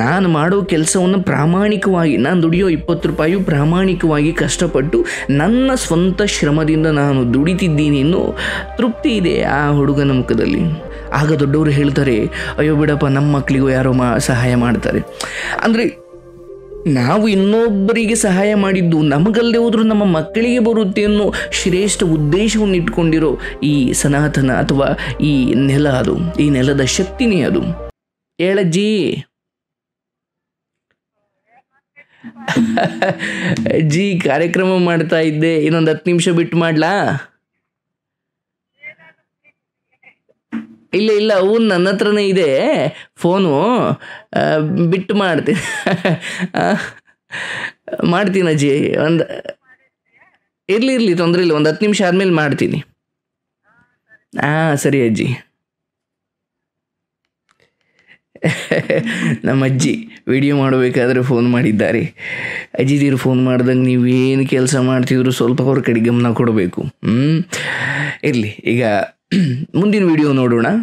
ನಾನು ಮಾಡೋ ಕೆಲಸವನ್ನು ಪ್ರಾಮಾಣಿಕವಾಗಿ ನಾನು ದುಡಿಯೋ ಇಪ್ಪತ್ತು ರೂಪಾಯಿಯು ಪ್ರಾಮಾಣಿಕವಾಗಿ ಕಷ್ಟಪಟ್ಟು ನನ್ನ ಸ್ವಂತ ಶ್ರಮದಿಂದ ನಾನು ದುಡಿತಿದ್ದೀನಿ ಅನ್ನೋ ತೃಪ್ತಿ ಇದೆ ಆ ಹುಡುಗನ ಮುಖದಲ್ಲಿ ಆಗ ದೊಡ್ಡವರು ಹೇಳ್ತಾರೆ ಅಯ್ಯೋ ಬಿಡಪ್ಪ ನಮ್ಮ ಮಕ್ಕಳಿಗೂ ಯಾರೋ ಮಾ ಸಹಾಯ ಮಾಡ್ತಾರೆ ಅಂದರೆ ನಾವು ಇನ್ನೊಬ್ಬರಿಗೆ ಸಹಾಯ ಮಾಡಿದ್ದು ನಮಗಲ್ಲದೆ ಹೋದರೂ ನಮ್ಮ ಮಕ್ಕಳಿಗೆ ಬರುತ್ತೆ ಅನ್ನೋ ಶ್ರೇಷ್ಠ ಉದ್ದೇಶವನ್ನು ಇಟ್ಕೊಂಡಿರೋ ಈ ಸನಾತನ ಅಥವಾ ಈ ನೆಲ ಅದು ಈ ನೆಲದ ಶಕ್ತಿನೇ ಅದು ಹೇಳಜ್ಜಿ ಜಿ ಕಾರ್ಯಕ್ರಮ ಮಾಡ್ತಾ ಇದ್ದೆ ಇನ್ನೊಂದು ಹತ್ತು ನಿಮಿಷ ಬಿಟ್ಟು ಮಾಡ್ಲಾ ಇಲ್ಲ ಇಲ್ಲ ಅವು ನನ್ನ ಹತ್ರನೇ ಇದೆ ಫೋನು ಬಿಟ್ಟು ಮಾಡ್ತೀನಿ ಮಾಡ್ತೀನಿ ಅಜ್ಜಿ ಒಂದು ಇರಲಿ ಇರಲಿ ತೊಂದರೆ ಇಲ್ಲ ಒಂದು ಹತ್ತು ನಿಮಿಷ ಆದಮೇಲೆ ಮಾಡ್ತೀನಿ ಹಾಂ ಸರಿ ಅಜ್ಜಿ ನಮ್ಮ ಅಜ್ಜಿ ವಿಡಿಯೋ ಮಾಡಬೇಕಾದ್ರೆ ಫೋನ್ ಮಾಡಿದ್ದಾರೆ ಅಜ್ಜಿದಿರು ಫೋನ್ ಮಾಡ್ದಂಗೆ ನೀವೇನು ಕೆಲಸ ಮಾಡ್ತಿದ್ರು ಸ್ವಲ್ಪ ಅವ್ರ ಕಡೆ ಗಮನ ಕೊಡಬೇಕು ಹ್ಞೂ ಇರಲಿ ಈಗ ಮುಂದಿನ ವಿಡಿಯೋ ನೋಡೋಣ